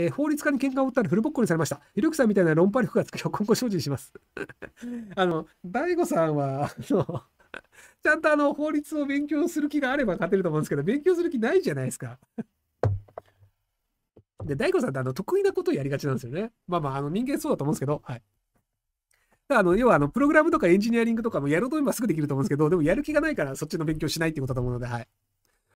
えー、法律家に喧嘩を売ったらフルボッコにされました。ひろきさんみたいな論破力がつく今後精進します。あの、大悟さんは、あの、ちゃんとあの、法律を勉強する気があれば勝てると思うんですけど、勉強する気ないじゃないですか。で、大悟さんってあの、得意なことをやりがちなんですよね。まあまあ、あの、人間そうだと思うんですけど、はい。あの、要はあの、プログラムとかエンジニアリングとかもやろうと今すぐできると思うんですけど、でもやる気がないからそっちの勉強しないってことだと思うので、はい。